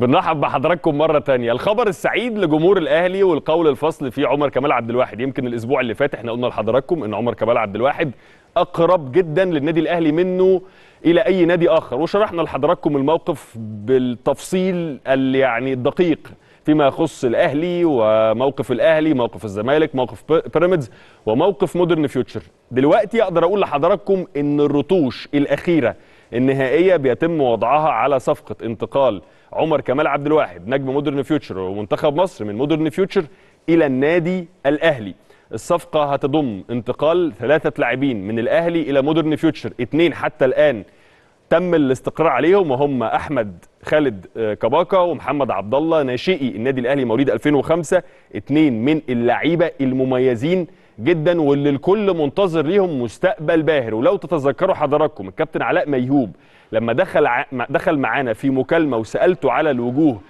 بنرحب بحضراتكم مرة تانية الخبر السعيد لجمهور الأهلي والقول الفصل في عمر كمال عبد الواحد يمكن الأسبوع اللي فات احنا قلنا لحضراتكم إن عمر كمال عبد الواحد أقرب جدا للنادي الأهلي منه إلى أي نادي آخر وشرحنا لحضراتكم الموقف بالتفصيل اللي يعني الدقيق فيما يخص الأهلي وموقف الأهلي موقف الزمالك موقف بيراميدز وموقف مودرن فيوتشر دلوقتي أقدر أقول لحضراتكم إن الرتوش الأخيرة النهائيه بيتم وضعها على صفقه انتقال عمر كمال عبد الواحد نجم مودرن فيوتشر ومنتخب مصر من مودرن فيوتشر الى النادي الاهلي الصفقه هتضم انتقال ثلاثه لاعبين من الاهلي الى مودرن فيوتشر اثنين حتى الان تم الاستقرار عليهم وهم احمد خالد آه، كباكا ومحمد عبد الله ناشئي النادي الاهلي مواليد 2005 اثنين من اللعيبه المميزين جدا واللي الكل منتظر ليهم مستقبل باهر ولو تتذكروا حضراتكم الكابتن علاء ميهوب لما دخل ع... دخل معانا في مكالمه وسالته على الوجوه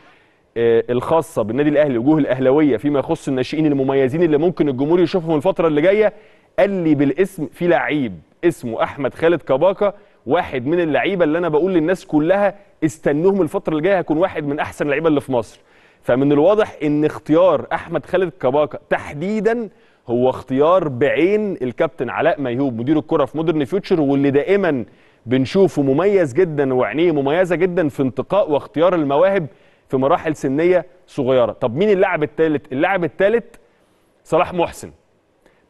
آه، الخاصه بالنادي الاهلي الوجوه الاهلاويه فيما يخص الناشئين المميزين اللي ممكن الجمهور يشوفهم الفتره اللي جايه قال لي بالاسم في لعيب اسمه احمد خالد كباكا واحد من اللعيبه اللي انا بقول للناس كلها استنوهم الفتره اللي جايه هيكون واحد من احسن اللعيبه اللي في مصر فمن الواضح ان اختيار احمد خالد كباكا تحديدا هو اختيار بعين الكابتن علاء ميهوب مدير الكره في مودرن فيوتشر واللي دائما بنشوفه مميز جدا وعينيه مميزه جدا في انتقاء واختيار المواهب في مراحل سنيه صغيره طب مين اللاعب الثالث اللاعب الثالث صلاح محسن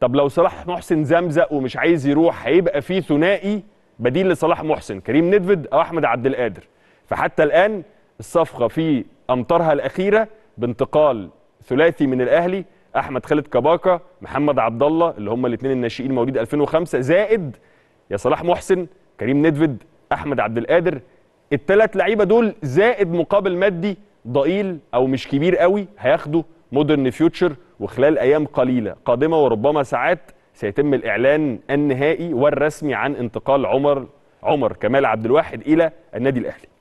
طب لو صلاح محسن زمزق ومش عايز يروح هيبقى في ثنائي بديل لصلاح محسن كريم ندفد او احمد عبد القادر فحتى الان الصفقه في امطارها الاخيره بانتقال ثلاثي من الاهلي احمد خالد كباكا محمد عبد الله اللي هم الاثنين الناشئين مواليد 2005 زائد يا صلاح محسن كريم ندفد احمد عبد القادر الثلاث لعيبه دول زائد مقابل مادي ضئيل او مش كبير قوي هياخده مودرن فيوتشر وخلال ايام قليله قادمه وربما ساعات سيتم الاعلان النهائي والرسمي عن انتقال عمر عمر كمال عبد الواحد الى النادي الاهلي